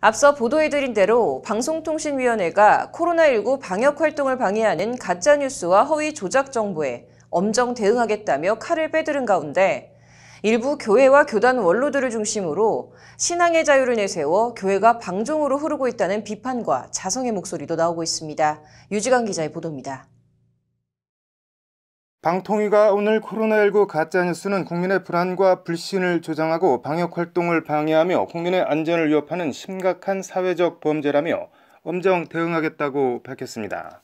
앞서 보도해드린 대로 방송통신위원회가 코로나19 방역 활동을 방해하는 가짜뉴스와 허위 조작 정보에 엄정 대응하겠다며 칼을 빼들은 가운데 일부 교회와 교단 원로들을 중심으로 신앙의 자유를 내세워 교회가 방종으로 흐르고 있다는 비판과 자성의 목소리도 나오고 있습니다. 유지강 기자의 보도입니다. 방통위가 오늘 코로나19 가짜뉴스는 국민의 불안과 불신을 조장하고 방역활동을 방해하며 국민의 안전을 위협하는 심각한 사회적 범죄라며 엄정 대응하겠다고 밝혔습니다.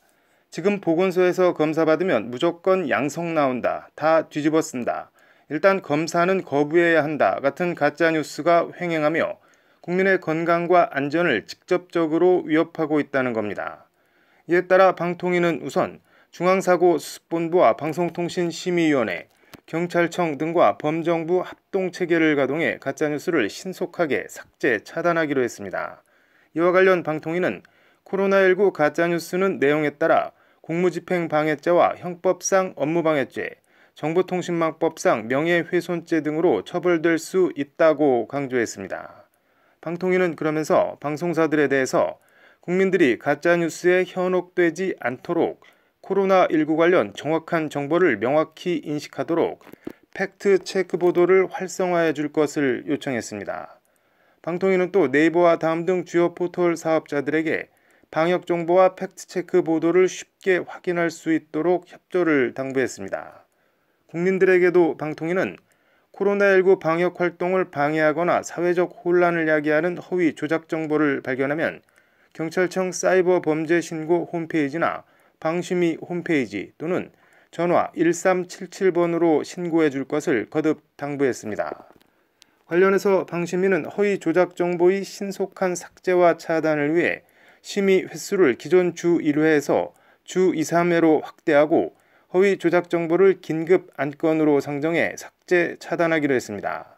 지금 보건소에서 검사받으면 무조건 양성 나온다, 다 뒤집어 쓴다, 일단 검사는 거부해야 한다 같은 가짜뉴스가 횡행하며 국민의 건강과 안전을 직접적으로 위협하고 있다는 겁니다. 이에 따라 방통위는 우선 중앙사고수습본부 와방송통신심의위원회 경찰청 등과 범정부 합동체계를 가동해 가짜뉴스를 신속하게 삭제, 차단하기로 했습니다. 이와 관련 방통위는 코로나19 가짜뉴스는 내용에 따라 공무집행 방해죄와 형법상 업무방해죄, 정보통신망법상 명예훼손죄 등으로 처벌될 수 있다고 강조했습니다. 방통위는 그러면서 방송사들에 대해서 국민들이 가짜뉴스에 현혹되지 않도록 코로나19 관련 정확한 정보를 명확히 인식하도록 팩트 체크 보도를 활성화해 줄 것을 요청했습니다. 방통위는 또 네이버와 다음 등 주요 포털 사업자들에게 방역 정보와 팩트 체크 보도를 쉽게 확인할 수 있도록 협조를 당부했습니다. 국민들에게도 방통위는 코로나19 방역 활동을 방해하거나 사회적 혼란을 야기하는 허위 조작 정보를 발견하면 경찰청 사이버 범죄 신고 홈페이지나 방심위 홈페이지 또는 전화 1377번으로 신고해 줄 것을 거듭 당부했습니다. 관련해서 방심위는 허위 조작 정보의 신속한 삭제와 차단을 위해 심의 횟수를 기존 주 1회에서 주 2, 3회로 확대하고 허위 조작 정보를 긴급 안건으로 상정해 삭제 차단하기로 했습니다.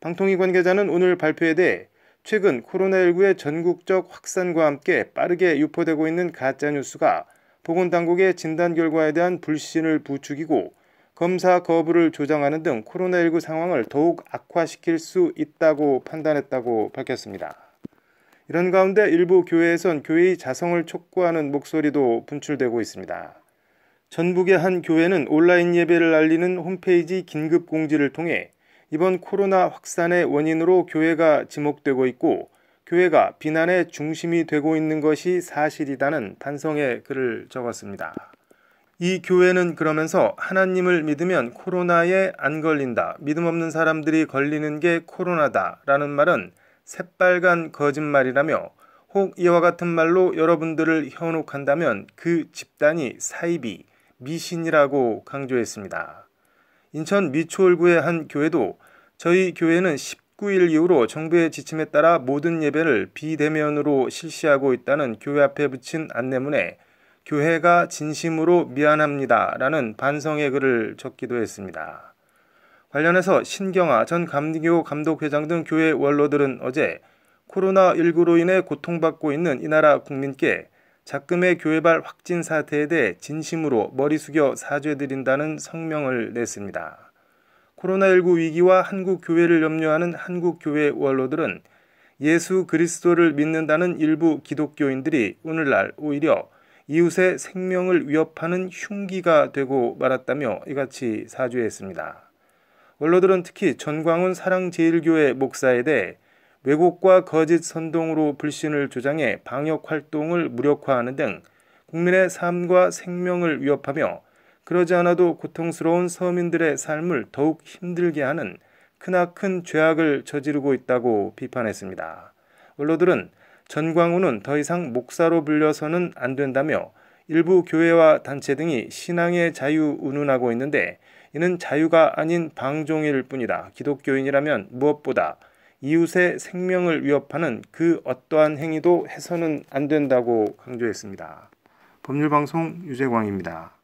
방통위 관계자는 오늘 발표에 대해 최근 코로나19의 전국적 확산과 함께 빠르게 유포되고 있는 가짜뉴스가 보건당국의 진단 결과에 대한 불신을 부추기고 검사 거부를 조장하는 등 코로나19 상황을 더욱 악화시킬 수 있다고 판단했다고 밝혔습니다. 이런 가운데 일부 교회에선 교회의 자성을 촉구하는 목소리도 분출되고 있습니다. 전북의 한 교회는 온라인 예배를 알리는 홈페이지 긴급 공지를 통해 이번 코로나 확산의 원인으로 교회가 지목되고 있고 교회가 비난의 중심이 되고 있는 것이 사실이다는 반성의 글을 적었습니다. 이 교회는 그러면서 하나님을 믿으면 코로나에 안 걸린다. 믿음 없는 사람들이 걸리는 게 코로나다. 라는 말은 새빨간 거짓말이라며 혹 이와 같은 말로 여러분들을 현혹한다면 그 집단이 사이비, 미신이라고 강조했습니다. 인천 미추홀구의 한 교회도 저희 교회는 19일 이후로 정부의 지침에 따라 모든 예배를 비대면으로 실시하고 있다는 교회 앞에 붙인 안내문에 교회가 진심으로 미안합니다라는 반성의 글을 적기도 했습니다. 관련해서 신경아 전 감리교 감독회장 등 교회 원로들은 어제 코로나19로 인해 고통받고 있는 이 나라 국민께 작금의 교회발 확진 사태에 대해 진심으로 머리 숙여 사죄드린다는 성명을 냈습니다. 코로나19 위기와 한국 교회를 염려하는 한국 교회 원로들은 예수 그리스도를 믿는다는 일부 기독교인들이 오늘날 오히려 이웃의 생명을 위협하는 흉기가 되고 말았다며 이같이 사죄했습니다. 원로들은 특히 전광훈 사랑제일교회 목사에 대해 왜곡과 거짓 선동으로 불신을 조장해 방역 활동을 무력화하는 등 국민의 삶과 생명을 위협하며 그러지 않아도 고통스러운 서민들의 삶을 더욱 힘들게 하는 크나큰 죄악을 저지르고 있다고 비판했습니다. 원로들은 전광훈은 더 이상 목사로 불려서는 안 된다며 일부 교회와 단체 등이 신앙의 자유 운운하고 있는데 이는 자유가 아닌 방종일 뿐이다. 기독교인이라면 무엇보다 이웃의 생명을 위협하는 그 어떠한 행위도 해서는 안 된다고 강조했습니다. 법률방송 유재광입니다.